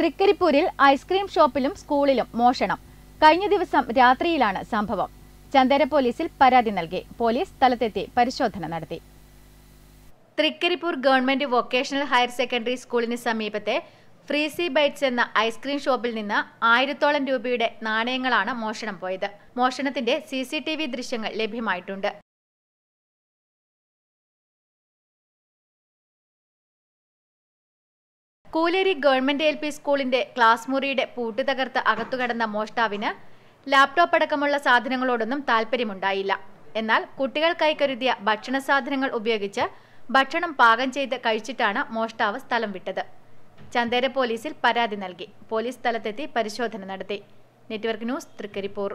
തൃക്കരിപ്പൂരിൽ ice cream ഷോപ്പിലും സ്കൂളിലും മോഷണം കഴിഞ്ഞ ദിവസം രാത്രിയിലാണ് സംഭവം ചന്ദേര പോലീസിൽ പരാതി നൽകി പോലീസ് സ്ഥലത്തെത്തി പരിശോധന നടത്തി Trikaripur government vocational higher secondary സ്കൂളിന് സമീപത്തെ ഫ്രീസി ബൈറ്റ്സ് എന്ന ഐസ്ക്രീം ഷോപ്പിൽ നിന്ന് ആയിരത്തോളം രൂപയുടെ നാണയങ്ങളാണ് മോഷണം പോയത് മോഷണത്തിന്റെ സി ദൃശ്യങ്ങൾ ലഭ്യമായിട്ടുണ്ട് കൂലേരി ഗവൺമെന്റ് എൽ പി സ്കൂളിന്റെ ക്ലാസ് മുറിയുടെ പൂട്ട് തകർത്ത് അകത്തുകടന്ന മോഷ്ടാവിന് ലാപ്ടോപ്പ് അടക്കമുള്ള സാധനങ്ങളോടൊന്നും താല്പര്യമുണ്ടായില്ല എന്നാൽ കുട്ടികൾക്കായി കരുതിയ ഭക്ഷണ സാധനങ്ങൾ ഉപയോഗിച്ച് ഭക്ഷണം പാകം ചെയ്ത് കഴിച്ചിട്ടാണ് മോഷ്ടാവ് സ്ഥലം വിട്ടത് ചന്തേര പോലീസിൽ പരാതി നൽകി പോലീസ് സ്ഥലത്തെത്തി പരിശോധന നടത്തി നെറ്റ്വർക്ക് ന്യൂസ് തൃക്കരിപ്പൂർ